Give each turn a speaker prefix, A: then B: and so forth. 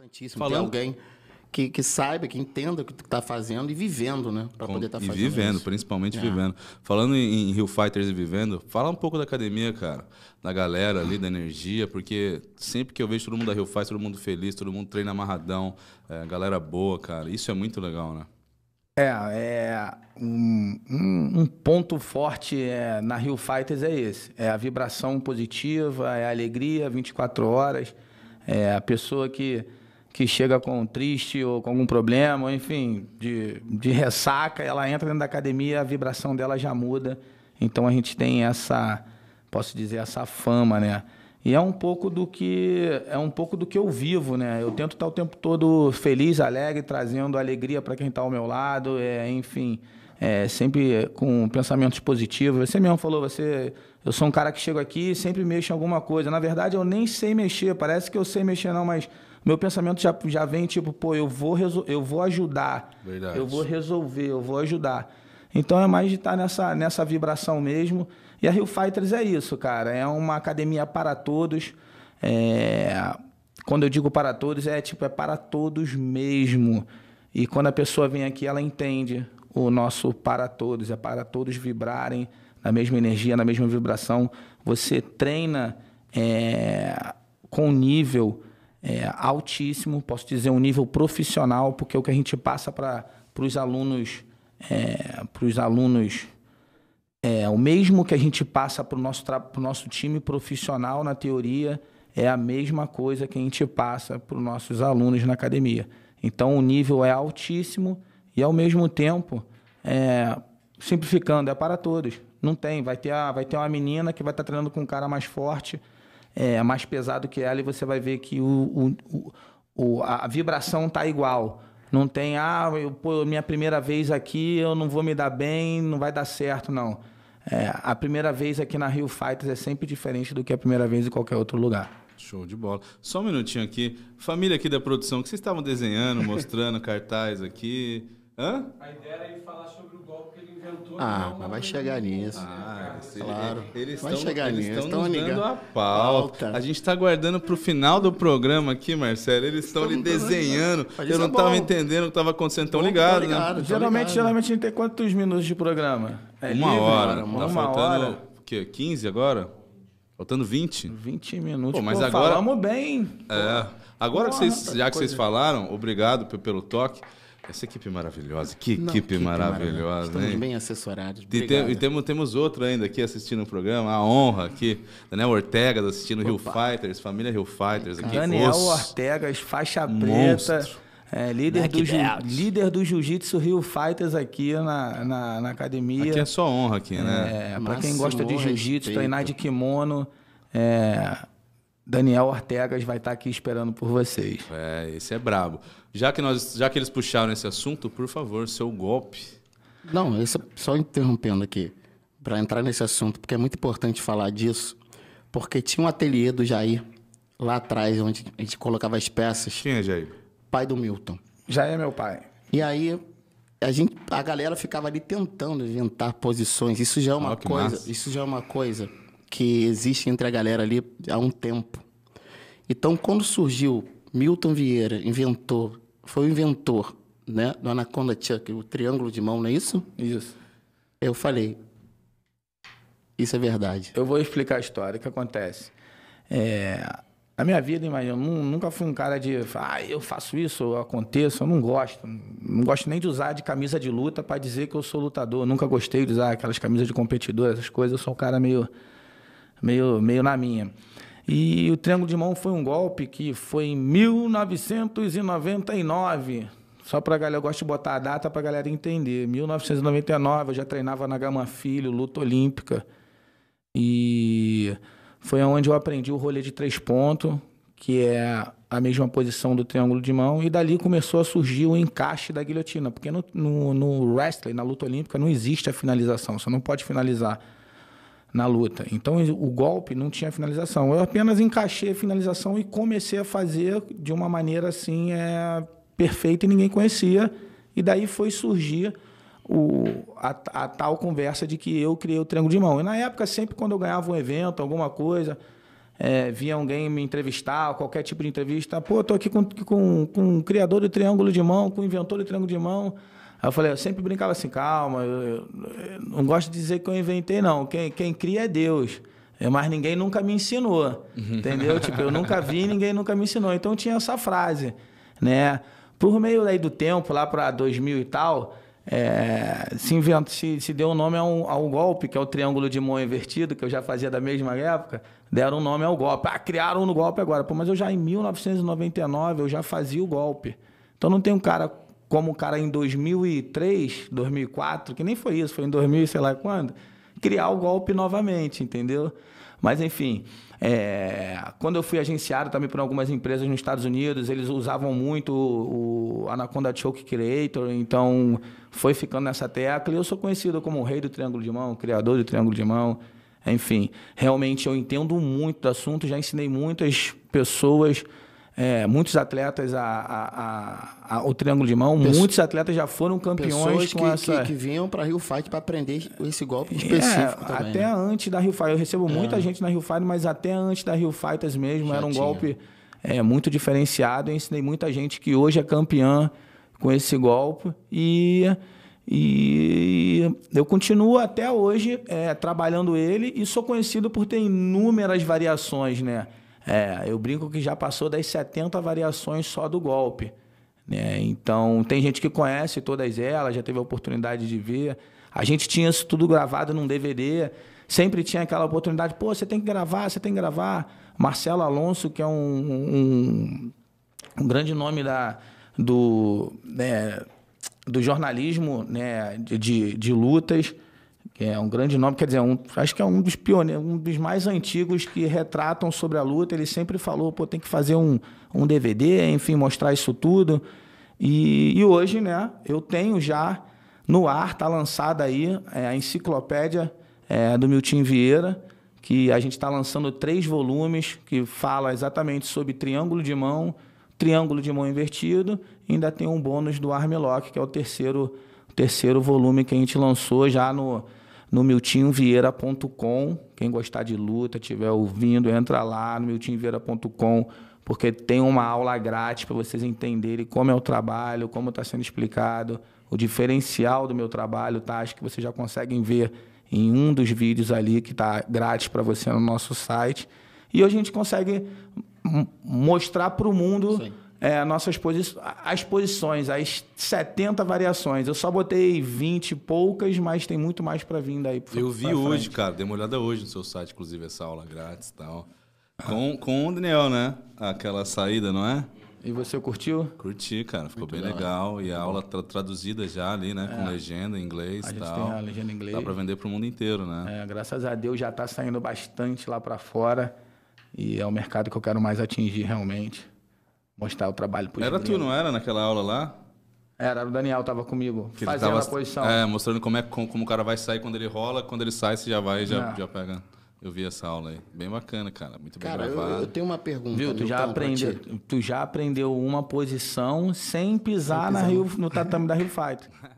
A: Importantíssimo Falando... ter alguém que, que saiba, que entenda o que está fazendo e vivendo, né? Para poder estar tá fazendo. E vivendo, isso. principalmente é. vivendo.
B: Falando em, Rio Fighters e vivendo, fala um pouco da academia, cara, da galera ali, da energia, porque sempre que eu vejo todo mundo da Rio Fighters, todo mundo feliz, todo mundo treina amarradão, é, galera boa, cara. Isso é muito legal, né?
A: É, é um, um, um ponto forte é, na Rio Fighters é esse. É a vibração positiva, é a alegria 24 horas. É a pessoa que que chega com triste ou com algum problema, enfim, de, de ressaca, ela entra dentro da academia, a vibração dela já muda. Então a gente tem essa, posso dizer, essa fama, né? E é um pouco do que é um pouco do que eu vivo, né? Eu tento estar o tempo todo feliz, alegre, trazendo alegria para quem está ao meu lado, é, enfim, é, sempre com pensamentos positivos. Você mesmo falou, você, eu sou um cara que chego aqui e sempre mexo em alguma coisa. Na verdade, eu nem sei mexer. Parece que eu sei mexer não, mas meu pensamento já, já vem tipo, pô, eu vou, eu vou ajudar. Verdade. Eu vou resolver, eu vou ajudar. Então é mais de estar tá nessa, nessa vibração mesmo. E a Rio Fighters é isso, cara. É uma academia para todos. É... Quando eu digo para todos, é tipo, é para todos mesmo. E quando a pessoa vem aqui, ela entende o nosso para todos. É para todos vibrarem na mesma energia, na mesma vibração. Você treina é... com nível é, altíssimo, posso dizer um nível profissional, porque é o que a gente passa para os alunos, é, para os alunos, é, o mesmo que a gente passa para o nosso, pro nosso time profissional na teoria, é a mesma coisa que a gente passa para os nossos alunos na academia. Então o nível é altíssimo e ao mesmo tempo, é, simplificando, é para todos. Não tem, vai ter, a, vai ter uma menina que vai estar tá treinando com um cara mais forte, é, é, mais pesado que ela e você vai ver que o, o, o a vibração tá igual. Não tem, ah, eu, pô, minha primeira vez aqui, eu não vou me dar bem, não vai dar certo, não. É, a primeira vez aqui na Rio Fighters é sempre diferente do que a primeira vez em qualquer outro lugar.
B: Show de bola. Só um minutinho aqui. Família aqui da produção, que vocês estavam desenhando, mostrando cartaz aqui. Hã? A ideia era ele falar sobre o golpe que ele inventou. Ah, né? mas vai chegar nisso. Ah, ah é, claro. Eles, vai estão, chegar eles nisso. Estão ligando a pauta. pauta. A gente está aguardando para o final do programa aqui, Marcelo. Eles estão ali desenhando. Eu é não estava entendendo o que estava acontecendo. Estão ligados, tá ligado, né? Geralmente, ligado.
A: geralmente a gente tem quantos minutos de programa? É uma livre, hora. Mano, tá faltando hora.
B: o quê? 15 agora? Faltando 20? 20 minutos. Pô, mas Pô, agora. Falamos bem. É. Agora Porra, que vocês, já que vocês falaram, obrigado pelo toque. Essa equipe maravilhosa, que Não, equipe, equipe, maravilhosa. Estamos bem assessorados. E, tem, e temos, temos outro ainda aqui assistindo o programa, a honra aqui, Daniel Ortega assistindo o Rio Fighters, família Rio Fighters aqui. Daniel Osso.
A: Ortega, faixa preta. É, líder, do ju, líder do Jiu-Jitsu Rio Fighters aqui na, na, na, academia. Aqui é só honra aqui, né? É, para quem gosta de Jiu-Jitsu, treinar de kimono, é, Daniel Ortegas vai estar tá aqui esperando por vocês.
B: É, esse é brabo. Já que, nós, já que eles puxaram esse assunto, por favor, seu
A: golpe. Não, esse, só interrompendo aqui, para entrar nesse assunto, porque é muito importante falar disso, porque tinha um ateliê do Jair lá atrás, onde a gente colocava as peças. Quem é Jair? Pai do Milton. Jair é meu pai. E aí, a gente a galera ficava ali tentando inventar posições isso já é uma oh, coisa massa. isso já é uma coisa que existe entre a galera ali há um tempo. Então, quando surgiu, Milton Vieira inventor, foi o inventor né, do Anaconda Chuck, o triângulo de mão, não é isso? Isso. Eu falei, isso é verdade. Eu vou explicar a história, o que acontece. É, minha vida, imagina, eu nunca fui um cara de, ah, eu faço isso, eu aconteço, eu não gosto. Não gosto nem de usar de camisa de luta para dizer que eu sou lutador. nunca gostei de usar aquelas camisas de competidor, essas coisas. Eu sou um cara meio meio, meio na minha. E o Triângulo de Mão foi um golpe que foi em 1999. Só para galera, eu gosto de botar a data para galera entender. 1999, eu já treinava na Gama Filho, luta olímpica. E foi onde eu aprendi o rolê de três pontos, que é a mesma posição do triângulo de mão. E dali começou a surgir o encaixe da guilhotina. Porque no, no, no wrestling, na luta olímpica, não existe a finalização. Você não pode finalizar na luta. Então o golpe não tinha finalização. Eu apenas encaixei a finalização e comecei a fazer de uma maneira assim é, perfeita e ninguém conhecia. E daí foi surgir o, a, a, tal conversa de que eu criei o triângulo de mão. E na época, sempre quando eu ganhava um evento, alguma coisa, é, via alguém me entrevistar, qualquer tipo de entrevista, pô, tô aqui com, com, com o criador do triângulo de mão, com o inventor do triângulo de mão. Aí eu falei, eu sempre brincava assim, calma, eu, eu, eu não gosto de dizer que eu inventei, não. Quem, quem cria é Deus. É, mas ninguém nunca me ensinou, uhum. entendeu? tipo, eu nunca vi, ninguém nunca me ensinou. Então tinha essa frase, né? Por meio aí do tempo, lá para 2000 e tal, é, se, inventa, se, se deu o um nome ao golpe, que é o triângulo de mão invertido, que eu já fazia da mesma época, deram o um nome ao golpe. Ah, criaram no golpe agora. Pô, mas eu já em 1999, eu já fazia o golpe. Então não tem um cara como o cara em 2003, 2004, que nem foi isso, foi em 2000, sei lá quando, criar o golpe novamente, entendeu? Mas enfim, é, quando eu fui agenciado também por algumas empresas nos Estados Unidos, eles usavam muito o, o Anaconda Choke Creator, então foi ficando nessa tecla. E eu sou conhecido como o rei do triângulo de mão, criador do triângulo de mão. Enfim, realmente eu entendo muito do assunto, já ensinei muitas pessoas é, muitos atletas, a, a, a, o Triângulo de Mão, Pesso... muitos atletas já foram campeões que, com essa... que, que vinham para Rio Fight para aprender esse golpe é, específico é, também, Até né? antes da Rio Fight. Eu recebo é. muita gente na Rio Fight, mas até antes da Rio Fighters mesmo, já era um tinha. golpe é, muito diferenciado. Eu ensinei muita gente que hoje é campeã com esse golpe e... E eu continuo até hoje é, trabalhando ele e sou conhecido por ter inúmeras variações, né? É, eu brinco que já passou das 70 variações só do golpe. Né? Então, tem gente que conhece todas elas, já teve a oportunidade de ver. A gente tinha isso tudo gravado num DVD, sempre tinha aquela oportunidade, pô, você tem que gravar, você tem que gravar. Marcelo Alonso, que é um, um, um grande nome da, do, né, do jornalismo né, de, de lutas, que é um grande nome, quer dizer, é um, acho que é um dos pioneiros, um dos mais antigos que retratam sobre a luta. Ele sempre falou, pô, tem que fazer um, um DVD, enfim, mostrar isso tudo. E, e hoje, né, eu tenho já no ar, tá lançada aí é, a enciclopédia é, do Milton Vieira, que a gente está lançando três volumes que fala exatamente sobre triângulo de mão, triângulo de mão invertido, e ainda tem um bônus do Armlock, que é o terceiro, terceiro volume que a gente lançou já no no miltinhovieira.com. Quem gostar de luta, estiver ouvindo, entra lá no miltinhovieira.com, porque tem uma aula grátis para vocês entenderem como é o trabalho, como está sendo explicado, o diferencial do meu trabalho, tá? Acho que vocês já conseguem ver em um dos vídeos ali que está grátis para você no nosso site. E a gente consegue mostrar para o mundo Sim é, nossas posi as posições, as 70 variações. Eu só botei 20 e poucas, mas tem muito mais para vir daí. Pra, eu vi hoje,
B: cara, dei uma olhada hoje no seu site, inclusive, essa aula grátis e tal. Com, com o Daniel, né? Aquela saída, não é?
A: E você curtiu?
B: Curti, cara. Ficou muito bem legal. legal. E a aula tá traduzida já ali, né? É. Com legenda em inglês e tal. Tem a
A: legenda em inglês. Dá para
B: vender para o mundo inteiro, né?
A: É, graças a Deus já está saindo bastante lá para fora. E é o mercado que eu quero mais atingir realmente mostrar o trabalho pro Era tu, não era, naquela aula lá? Era, o Daniel tava comigo, que fazendo tava, a posição. É,
B: mostrando como, é, como, como, o cara vai sair quando ele rola, quando ele sai, você já vai já, é. já pega. Eu vi essa aula aí. Bem bacana, cara. Muito bem cara, gravado. Eu, eu tenho uma pergunta. Viu, tu, já aprendeu,
A: tu já aprendeu uma posição sem pisar, sem pisar na Rio, no tatame da Rio Fight.